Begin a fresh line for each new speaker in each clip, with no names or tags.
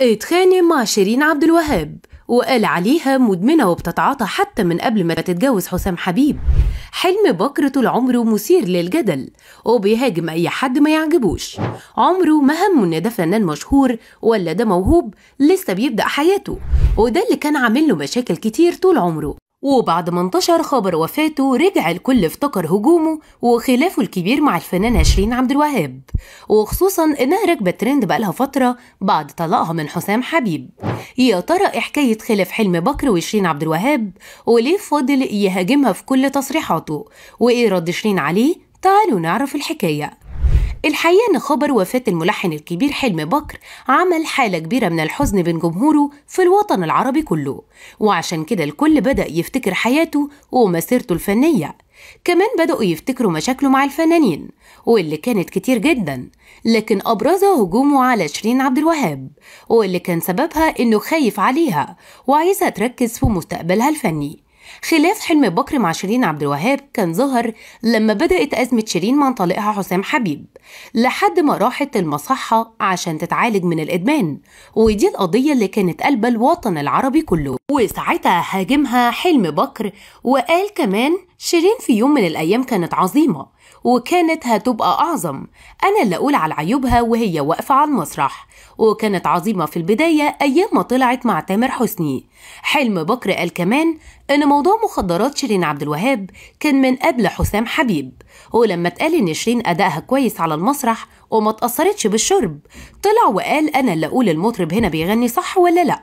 اتخانق مع شيرين عبد الوهاب وقال عليها مدمنة وبتتعاطى حتى من قبل ما تتجوز حسام حبيب حلم بكر طول عمره مثير للجدل وبيهاجم أي حد ما يعجبوش عمره ما همه إن ده فنان مشهور ولا ده موهوب لسه بيبدأ حياته وده اللي كان عامل له مشاكل كتير طول عمره وبعد ما انتشر خبر وفاته رجع الكل افتكر هجومه وخلافه الكبير مع الفنانة شيرين عبد الوهاب وخصوصا انها راكبة ترند بقالها فترة بعد طلاقها من حسام حبيب يا ترى ايه حكاية خلاف حلمي بكر وشيرين عبد الوهاب وليه فاضل يهاجمها في كل تصريحاته وايه رد شيرين عليه تعالوا نعرف الحكايه الحقيقة إن خبر وفاة الملحن الكبير حلمي بكر عمل حالة كبيرة من الحزن بين جمهوره في الوطن العربي كله وعشان كده الكل بدأ يفتكر حياته ومسيرته الفنية كمان بدأوا يفتكروا مشاكله مع الفنانين واللي كانت كتير جدا لكن أبرزها هجومه على شيرين عبد الوهاب واللي كان سببها إنه خايف عليها وعايزها تركز في مستقبلها الفني خلاف حلم بكر مع شيرين عبد الوهاب كان ظهر لما بدأت أزمة شيرين مع طليقها حسام حبيب لحد ما راحت المصحة عشان تتعالج من الإدمان ودي القضية اللي كانت قلبة الوطن العربي كله وساعتها هاجمها حلم بكر وقال كمان شيرين في يوم من الأيام كانت عظيمة وكانت هتبقى أعظم أنا اللي أقول على عيوبها وهي واقفة على المسرح وكانت عظيمة في البداية أيام ما طلعت مع تامر حسني حلم بكر قال كمان إن موضوع مخدرات شيرين عبد الوهاب كان من قبل حسام حبيب ولما اتقال إن شيرين أدائها كويس على المسرح وما تأثرتش بالشرب طلع وقال أنا اللي أقول المطرب هنا بيغني صح ولا لأ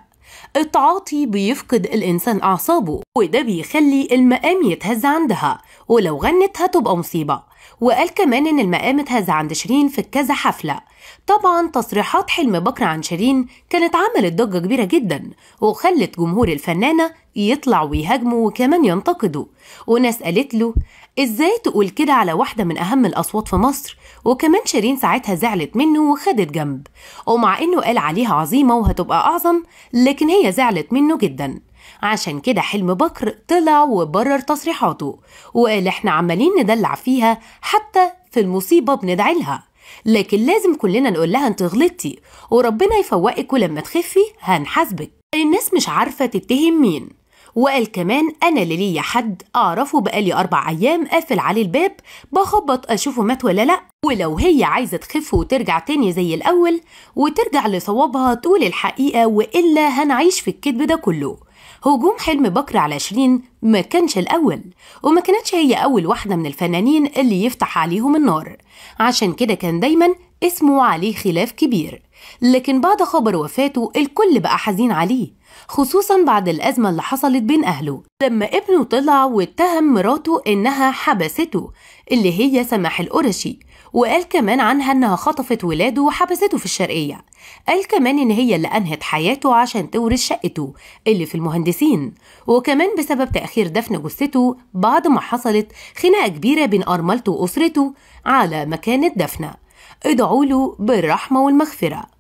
التعاطي بيفقد الإنسان أعصابه وده بيخلي المقام يتهز عندها ولو غنت هتبقى مصيبة وقال كمان إن المقام اتهز عند شيرين في كذا حفلة طبعا تصريحات حلم بكر عن شيرين كانت عملت ضجة كبيرة جدا وخلت جمهور الفنانة يطلع ويهاجمه وكمان ينتقده وناس قالت له ازاي تقول كده على واحدة من أهم الأصوات في مصر وكمان شيرين ساعتها زعلت منه وخدت جنب ومع إنه قال عليها عظيمة وهتبقى أعظم لكن هي زعلت منه جدا عشان كده حلم بكر طلع وبرر تصريحاته وقال احنا عمالين ندلع فيها حتى في المصيبة بندعي لها لكن لازم كلنا نقول لها انت غلطتي وربنا يفوقك ولما تخفي هنحاسبك الناس مش عارفة تتهم مين وقال كمان أنا اللي ليا حد أعرفه بقالي أربع أيام قافل عليه الباب بخبط أشوفه مات ولا لأ ولو هي عايزة تخف وترجع تاني زي الأول وترجع لصوابها تقول الحقيقة وإلا هنعيش في الكذب ده كله هجوم حلم بكر على شيرين ما كانش الأول وما كانتش هي أول واحدة من الفنانين اللي يفتح عليهم النار عشان كده كان دايما اسمه عليه خلاف كبير لكن بعد خبر وفاته الكل بقى حزين عليه خصوصا بعد الأزمة اللي حصلت بين أهله لما ابنه طلع واتهم مراته إنها حبسته اللي هي سماح القرشي وقال كمان عنها إنها خطفت ولاده وحبسته في الشرقية قال كمان إن هي اللي أنهت حياته عشان تورث شقته اللي في المهندسين وكمان بسبب تأخير دفن جثته بعد ما حصلت خناقة كبيرة بين أرملته وأسرته على مكان الدفنه ادعوا له بالرحمة والمغفرة